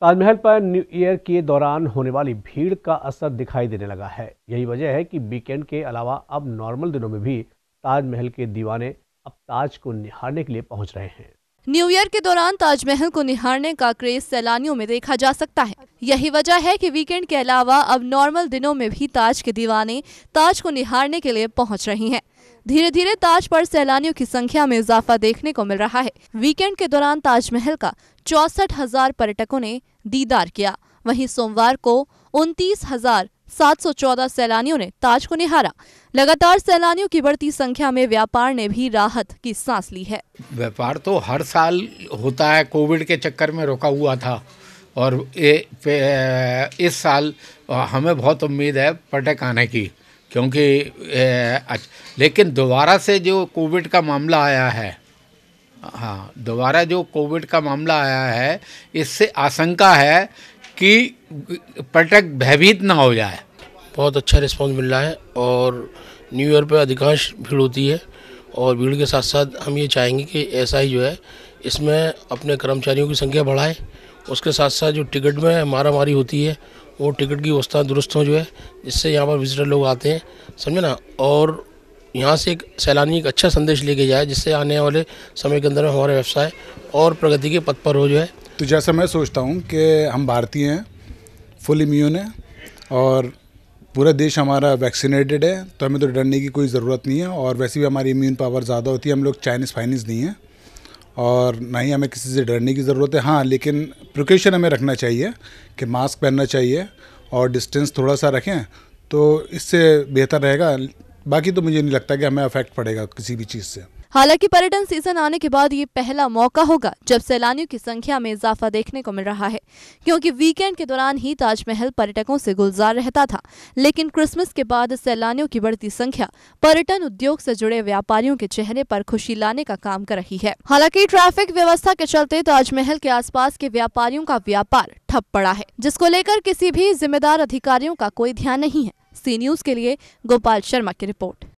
ताजमहल पर new year के दौरान होने वाली भीड़ का असर दिखाई देने लगा है यही वजह है कि वीकेंड के अलावा अब नॉर्मल दिनों में भी ताजमहल के दीवाने अब ताज को निहारने के लिए पहुंच रहे हैं न्यू ईयर के दौरान ताजमहल को निहारने का क्रेज सैलानियों में देखा जा सकता है यही वजह है कि वीकेंड के अलावा अब नॉर्मल दिनों में भी ताज के दीवाने ताज को निहारने के लिए पहुंच रही हैं। धीरे धीरे ताज पर सैलानियों की संख्या में इजाफा देखने को मिल रहा है वीकेंड के दौरान ताजमहल का चौसठ हजार पर्यटकों ने दीदार किया वहीं सोमवार को उनतीस हजार सात सौ चौदह सैलानियों ने ताज को निहारा लगातार सैलानियों की बढ़ती संख्या में व्यापार ने भी राहत की सांस ली है व्यापार तो हर साल होता है कोविड के चक्कर में रुका हुआ था और ए, इस साल हमें बहुत उम्मीद है पर्यटक आने की क्योंकि ए, लेकिन दोबारा से जो कोविड का मामला आया है हाँ दोबारा जो कोविड का मामला आया है इससे आशंका है कि पर्यटक भयभीत ना हो जाए बहुत अच्छा रिस्पॉन्स मिल रहा है और न्यू ईयर पर अधिकांश भीड़ होती है और भीड़ के साथ साथ हम ये चाहेंगे कि ऐसा ही जो है इसमें अपने कर्मचारियों की संख्या बढ़ाए उसके साथ साथ जो टिकट में मारा मारी होती है वो टिकट की व्यवस्था दुरुस्त हो जो है जिससे यहाँ पर विजिटर लोग आते हैं समझे ना और यहाँ से एक सैलानी एक अच्छा संदेश लेके जाए जिससे आने वाले समय के अंदर में हमारा व्यवसाय और प्रगति के पथ पर हो जो है तो जैसा मैं सोचता हूँ कि हम भारतीय हैं फुल इम्यून है और पूरा देश हमारा वैक्सीनेटेड है तो हमें तो डरने की कोई ज़रूरत नहीं है और वैसे भी हमारी इम्यून पावर ज़्यादा होती है हम लोग चाइनीज़ फाइनीज़ नहीं हैं और ना ही हमें किसी से डरने की ज़रूरत है हाँ लेकिन प्रिकॉशन हमें रखना चाहिए कि मास्क पहनना चाहिए और डिस्टेंस थोड़ा सा रखें तो इससे बेहतर रहेगा बाकी तो मुझे नहीं लगता कि हमें अफेक्ट पड़ेगा किसी भी चीज़ से हालांकि पर्यटन सीजन आने के बाद ये पहला मौका होगा जब सैलानियों की संख्या में इजाफा देखने को मिल रहा है क्योंकि वीकेंड के दौरान ही ताजमहल पर्यटकों से गुलजार रहता था लेकिन क्रिसमस के बाद सैलानियों की बढ़ती संख्या पर्यटन उद्योग से जुड़े व्यापारियों के चेहरे पर खुशी लाने का काम कर रही है हालांकि ट्रैफिक व्यवस्था के चलते ताजमहल के आस के व्यापारियों का व्यापार ठप पड़ा है जिसको लेकर किसी भी जिम्मेदार अधिकारियों का कोई ध्यान नहीं है सी न्यूज के लिए गोपाल शर्मा की रिपोर्ट